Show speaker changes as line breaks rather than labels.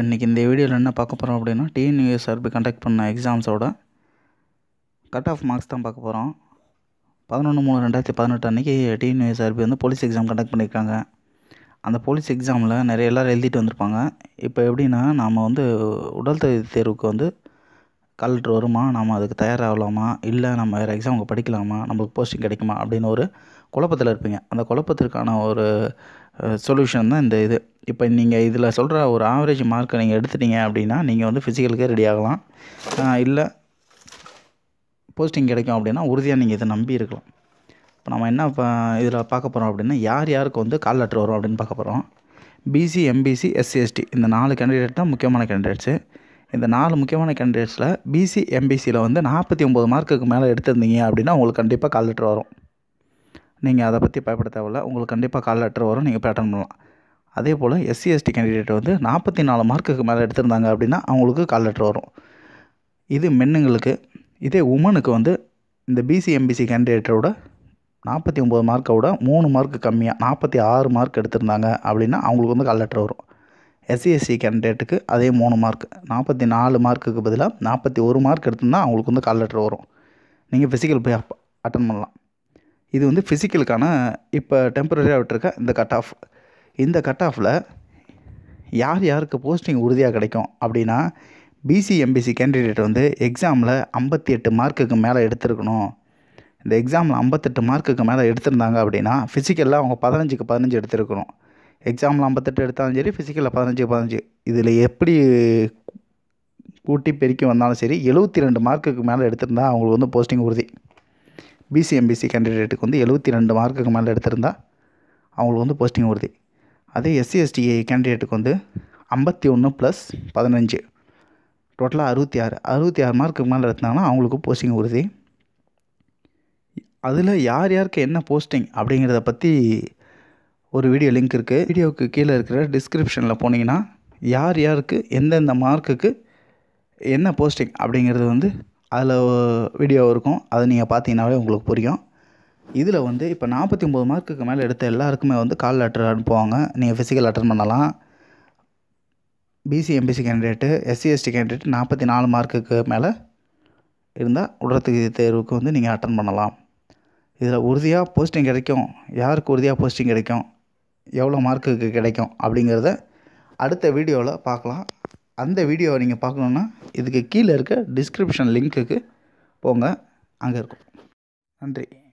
இப்போ இன்றைக்கி இந்த வீடியோவில் என்ன பார்க்க போகிறோம் அப்படின்னா டிஎன்யூஎஸ்ஆர்பி கண்டக்ட் பண்ண எக்ஸாம்ஸோட கட் ஆஃப் மார்க்ஸ் தான் பார்க்க போகிறோம் பதினொன்று மூணு ரெண்டாயிரத்தி பதினெட்டு அன்றைக்கி டிஎன்யூஎஸ்ஆர்பி வந்து போலீஸ் எக்ஸாம் கண்டக்ட் பண்ணியிருக்காங்க அந்த போலீஸ் எக்ஸாமில் நிறைய எல்லோரும் எழுதிட்டு வந்திருப்பாங்க இப்போ எப்படின்னா நாம் வந்து உடல் தகுதி தேர்வுக்கு வந்து கலெக்டர் வருமா நாம் அதுக்கு தயாராகலாமா இல்லை நம்ம வேறு எக்ஸாமுக்கு படிக்கலாமா நம்மளுக்கு போஸ்டிங் கிடைக்குமா அப்படின்னு ஒரு குழப்பத்தில் இருப்பீங்க அந்த குழப்பத்திற்கான ஒரு சொல்யூஷன் தான் இந்த இது இப்போ நீங்கள் இதில் சொல்கிற ஒரு ஆவரேஜ் மார்க்கை நீங்கள் எடுத்துட்டீங்க அப்படின்னா நீங்கள் வந்து ஃபிசிக்கலுக்கே ரெடி ஆகலாம் இல்லை போஸ்டிங் கிடைக்கும் அப்படின்னா உறுதியாக நீங்கள் இதை நம்பி இருக்கலாம் இப்போ நம்ம என்ன இப்போ இதில் பார்க்க போகிறோம் அப்படின்னா யார் யாருக்கு வந்து கால் லெட்டர் வரும் அப்படின்னு பார்க்க போகிறோம் பிசி எம்பிசி எஸ்சிஎஸ்டி இந்த நாலு கேண்டிடேட் தான் முக்கியமான கேண்டிடேட்ஸு இந்த நாலு முக்கியமான கேண்டிடேட்ஸில் பிசி எம்பிசியில் வந்து நாற்பத்தி ஒம்பது மார்க்குக்கு மேலே எடுத்திருந்தீங்க அப்படின்னா உங்களுக்கு கண்டிப்பாக கால் லெட்டர் வரும் நீங்கள் அதை பற்றி பயப்பட தேவையில்ல உங்களுக்கு கண்டிப்பாக கால் லெட்டர் வரும் நீங்கள் போய் அட்டன் பண்ணலாம் அதே போல் எஸ்சி எஸ்டி கேண்டிடேட் வந்து நாற்பத்தி நாலு மார்க்குக்கு மேலே எடுத்திருந்தாங்க அப்படின்னா அவங்களுக்கு கால் லெட்டர் வரும் இது மென்னுங்களுக்கு இதே உமனுக்கு வந்து இந்த பிசி எம்பிசி கேண்டிடேட்டோட நாற்பத்தி ஒம்பது மார்க்கை விட மூணு மார்க்கு கம்மியாக நாற்பத்தி ஆறு மார்க் எடுத்திருந்தாங்க அப்படின்னா அவங்களுக்கு வந்து கால் லெட்டர் வரும் எஸ்சி எஸ்சி கேண்டிடேட்டுக்கு அதே மூணு மார்க் நாற்பத்தி நாலு மார்க்குக்கு பதிலாக நாற்பத்தி ஒரு மார்க் எடுத்திருந்தால் அவங்களுக்கு வந்து கால் லெட்டர் வரும் நீங்கள் ஃபிசிக்கல் போய் அட்டன் பண்ணலாம் இது வந்து ஃபிசிக்கலுக்கான இப்போ டெம்பரரியாக விட்டுருக்க இந்த கட் ஆஃப் இந்த கட் ஆஃபில் யார் யாருக்கு போஸ்டிங் உறுதியாக கிடைக்கும் அப்படின்னா பிசி எம்பிசி கேண்டிடேட் வந்து எக்ஸாமில் ஐம்பத்தி எட்டு மார்க்குக்கு மேலே எடுத்திருக்கணும் இந்த எக்ஸாமில் ஐம்பத்தெட்டு மார்க்குக்கு மேலே எடுத்திருந்தாங்க அப்படின்னா ஃபிசிக்கலில் அவங்க பதினஞ்சுக்கு பதினஞ்சு எடுத்திருக்கணும் எக்ஸாமில் ஐம்பத்தெட்டு எடுத்தாலும் சரி ஃபிசிக்கலில் பதினஞ்சு பதினஞ்சு இதில் எப்படி கூட்டி பெருக்கி வந்தாலும் சரி எழுபத்தி ரெண்டு மார்க்குக்கு மேலே எடுத்திருந்தா அவங்களுக்கு வந்து போஸ்டிங் உறுதி பிசிஎம்பிசி கேண்டிடேட்டுக்கு வந்து எழுபத்தி ரெண்டு மார்க்குக்கு மேலே எடுத்திருந்தால் அவங்களுக்கு வந்து போஸ்டிங் வருது அதே எஸ்சிஎஸ்டிஏ கேண்டிடேட்டுக்கு வந்து ஐம்பத்தி ஒன்று ப்ளஸ் பதினஞ்சு டோட்டலாக அறுபத்தி ஆறு அறுபத்தி ஆறு மார்க்குக்கு மேலே எடுத்தாங்கன்னா அவங்களுக்கு போஸ்டிங் வருது அதில் யார் யாருக்கு என்ன போஸ்டிங் அப்படிங்கிறத பற்றி ஒரு வீடியோ லிங்க் இருக்குது வீடியோவுக்கு கீழே இருக்கிற டிஸ்கிரிப்ஷனில் போனீங்கன்னா யார் யாருக்கு எந்தெந்த மார்க்குக்கு என்ன போஸ்டிங் அப்படிங்கிறது வந்து அதில் வீடியோ இருக்கும் அதை நீங்கள் பார்த்தீங்கன்னாவே உங்களுக்கு புரியும் இதில் வந்து இப்போ நாற்பத்தி ஒம்பது மார்க்குக்கு மேலே எடுத்த எல்லாருக்குமே வந்து கால் லெட்டர் அனுப்புவாங்க நீங்கள் ஃபிசிக்கல் அட்டன் பண்ணலாம் PC MBC candidate SC ST candidate நாற்பத்தி நாலு மார்க்குக்கு மேலே இருந்தால் உடற்தகுதி தேர்வுக்கு வந்து நீங்கள் அட்டன் பண்ணலாம் இதில் உறுதியாக போஸ்டிங் கிடைக்கும் யாருக்கு உறுதியாக போஸ்டிங் கிடைக்கும் எவ்வளோ மார்க்குக்கு கிடைக்கும் அப்படிங்கிறத அடுத்த வீடியோவில் பார்க்கலாம் அந்த வீடியோவை நீங்கள் பார்க்கணுன்னா இதுக்கு கீழே இருக்க டிஸ்கிரிப்ஷன் லிங்க்குக்கு போங்க அங்கே இருக்கும் நன்றி